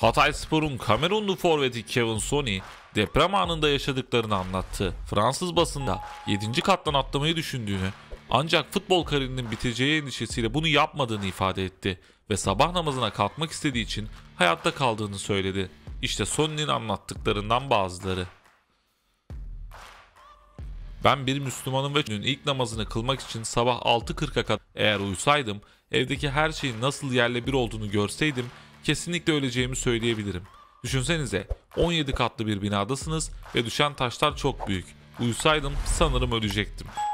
Hatay Spor'un Kamerunlu forveti Kevin Sony deprem anında yaşadıklarını anlattı. Fransız basında 7. kattan atlamayı düşündüğünü ancak futbol kariyerinin biteceği endişesiyle bunu yapmadığını ifade etti ve sabah namazına kalkmak istediği için hayatta kaldığını söyledi. İşte Sony'nin anlattıklarından bazıları. Ben bir Müslümanım ve günün ilk namazını kılmak için sabah 6.40'a kadar eğer uysaydım, evdeki her şeyin nasıl yerle bir olduğunu görseydim kesinlikle öleceğimi söyleyebilirim. Düşünsenize 17 katlı bir binadasınız ve düşen taşlar çok büyük. Uysaydım sanırım ölecektim.